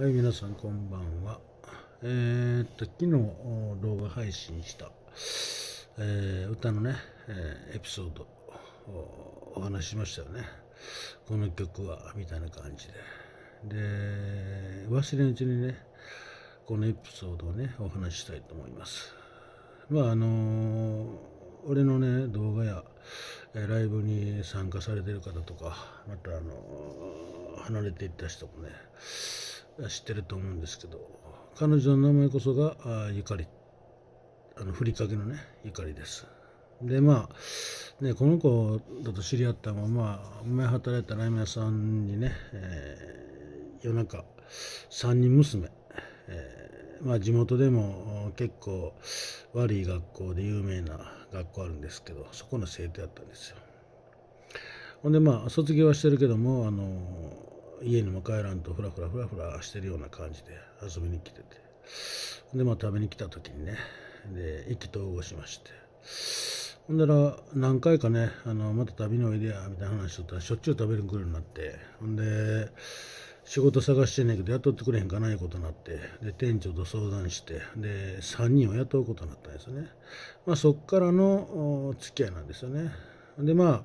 はい、皆さんこんばんは。えー、っと、昨日動画配信した、えー、歌のね、えー、エピソードおお話しましたよね。この曲は、みたいな感じで。で、忘れんうちにね、このエピソードをね、お話ししたいと思います。まあ、あの俺のね、動画や、えライブに参加されてる方とか、また、あの離れていった人もね、知ってると思うんですけど彼女の名前こそがあゆかりあのふりかけのねゆかりですでまあねこの子だと知り合ったまま前働いたラーメン屋さんにね、えー、夜中3人娘、えー、まあ、地元でも結構悪い学校で有名な学校あるんですけどそこの生徒やったんですよほんでまあ卒業はしてるけどもあの家にも帰らんとふらふらふらふらしてるような感じで遊びに来ててでまあ食べに来た時にねで意気投合しましてほんだら何回かねあのまた旅のおいでやみたいな話しとったらしょっちゅう食べに来るようになってほんで仕事探してんねんけど雇ってくれへんかないことになってで店長と相談してで3人を雇うことになったんですよねまあそっからの付き合いなんですよねでま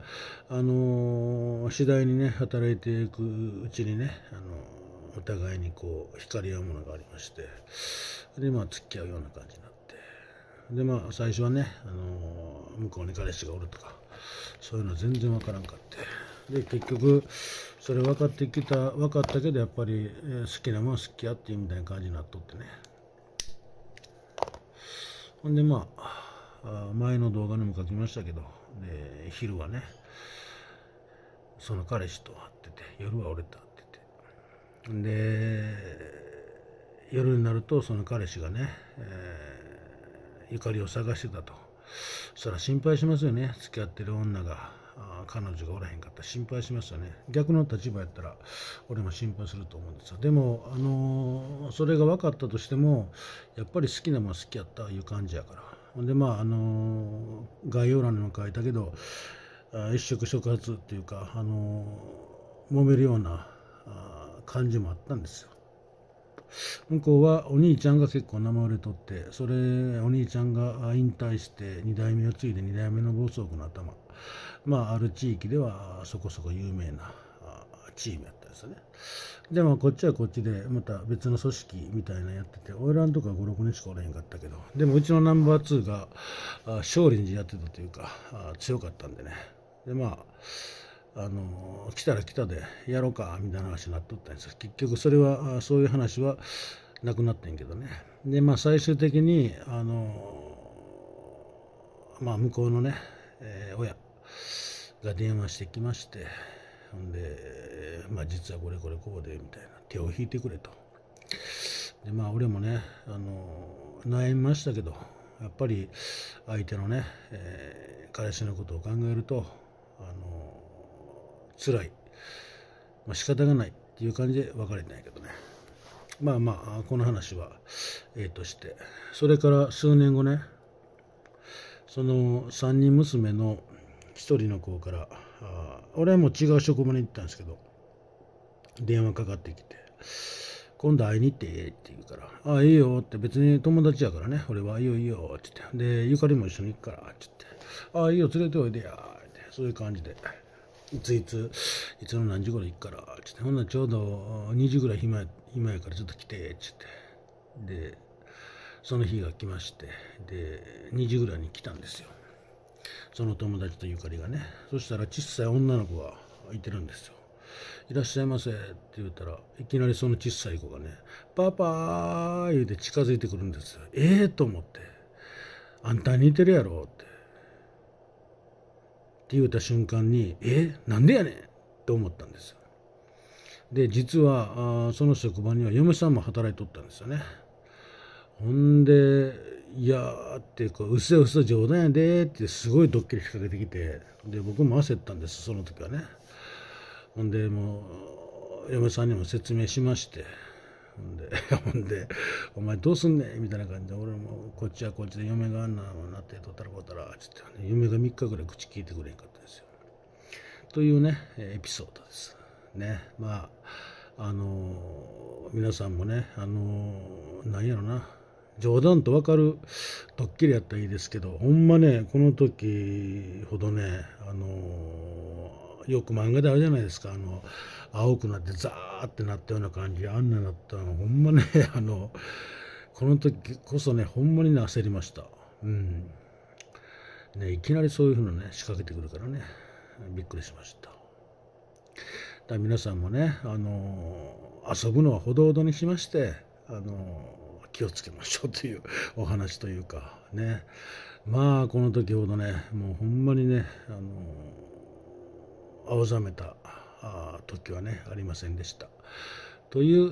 あ、あのー、次第にね働いていくうちにね、あのー、お互いにこう光り合うものがありましてでまあ付き合うような感じになってでまあ最初はね、あのー、向こうに彼氏がおるとかそういうのは全然わからんかってで結局それ分かってきた分かったけどやっぱり、えー、好きなもん好きやってみたいな感じになっとってねほんでまあ前の動画にも書きましたけどで昼はねその彼氏と会ってて夜は俺と会っててで夜になるとその彼氏がね、えー、ゆかりを探してたとそしたら心配しますよね付き合ってる女が彼女がおらへんかった心配しますよね逆の立場やったら俺も心配すると思うんですよでも、あのー、それが分かったとしてもやっぱり好きなもん好きやったいう感じやからでまああの概要欄にも書いたけど一触触発っていうかあの揉めるような感じもあったんですよ。向こうはお兄ちゃんが結構名前売れとってそれお兄ちゃんが引退して2代目を継いで2代目の暴走族の頭まあある地域ではそこそこ有名なチームやった。ですね。でもこっちはこっちでまた別の組織みたいなやっててオイランとか56日しかおらへんかったけどでもうちのナンバー2が少林寺やってたというか強かったんでねでまああの来たら来たでやろうかみたいな話になっとったんです結局それはそういう話はなくなってんけどねでまあ最終的にあのまあ向こうのね、えー、親が電話してきましてほんで実はこれこれこうでみたいな手を引いてくれとでまあ俺もねあの悩みましたけどやっぱり相手のね、えー、彼氏のことを考えるとあの辛い、まあ、仕方がないっていう感じで別れてないけどねまあまあこの話はええとしてそれから数年後ねその3人娘の1人の子からあ俺はもう違う職場に行ったんですけど電話かかってきて、今度会いに行ってええって言うから、ああ、いいよって、別に友達やからね、俺は、いいよいいよって言って、で、ゆかりも一緒に行くからって言って、ああ、いいよ連れておいでやって、そういう感じで、いついつ、いつの何時頃行くからって言って、ほんならちょうど2時ぐらい暇暇やからちょっと来てって言って、で、その日が来まして、で、2時ぐらいに来たんですよ。その友達とゆかりがね。そしたら小さい女の子がいてるんですよ。いらっしゃいませ」って言ったらいきなりその小さい子がね「パパー」言うて近づいてくるんですよ。ええー、と思って「あんた似てるやろ」って。って言うた瞬間に「えなんでやねん!」と思ったんですよ。で実はあその職場には嫁さんも働いとったんですよね。ほんで「いや」ってこう「うせうせ冗談やで」ってすごいドッキリ仕掛けてきてで僕も焦ったんですその時はね。ほんでもう嫁さんにも説明しましてほんで「ほんでお前どうすんねん」みたいな感じで俺もこっちはこっちで嫁があんなもなってとったらこうたらっつって、嫁が3日ぐらい口聞いてくれへんかったですよ。というねエピソードです。ねまああの皆さんもねあの何やろな冗談と分かるドッキリやったらいいですけどほんまねこの時ほどねあのよく漫画であるじゃないですかあの青くなってザーってなったような感じあんななったのほんまね あのこの時こそねほんまに、ね、焦りましたうんねいきなりそういうふうなね仕掛けてくるからねびっくりしましただ皆さんもねあの遊ぶのはほどほどにしましてあの気をつけましょうというお話というかねまあこの時ほどねもうほんまにねあの青ざめた時はねありませんでした。という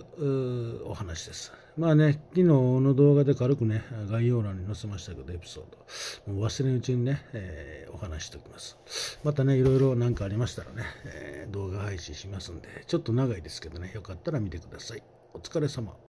お話です。まあね、昨日の動画で軽くね、概要欄に載せましたけど、エピソード。もう忘れんうちにね、えー、お話しておきます。またね、いろいろ何かありましたらね、えー、動画配信しますんで、ちょっと長いですけどね、よかったら見てください。お疲れ様。